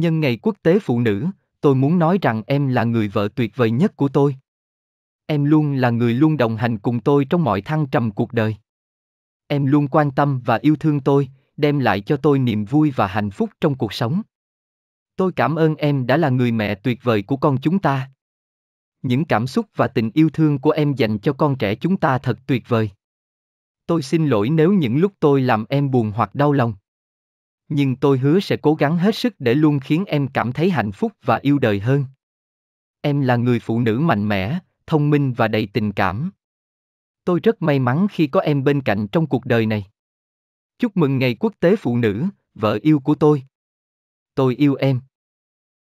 Nhân ngày quốc tế phụ nữ, tôi muốn nói rằng em là người vợ tuyệt vời nhất của tôi. Em luôn là người luôn đồng hành cùng tôi trong mọi thăng trầm cuộc đời. Em luôn quan tâm và yêu thương tôi, đem lại cho tôi niềm vui và hạnh phúc trong cuộc sống. Tôi cảm ơn em đã là người mẹ tuyệt vời của con chúng ta. Những cảm xúc và tình yêu thương của em dành cho con trẻ chúng ta thật tuyệt vời. Tôi xin lỗi nếu những lúc tôi làm em buồn hoặc đau lòng nhưng tôi hứa sẽ cố gắng hết sức để luôn khiến em cảm thấy hạnh phúc và yêu đời hơn em là người phụ nữ mạnh mẽ thông minh và đầy tình cảm tôi rất may mắn khi có em bên cạnh trong cuộc đời này chúc mừng ngày quốc tế phụ nữ vợ yêu của tôi tôi yêu em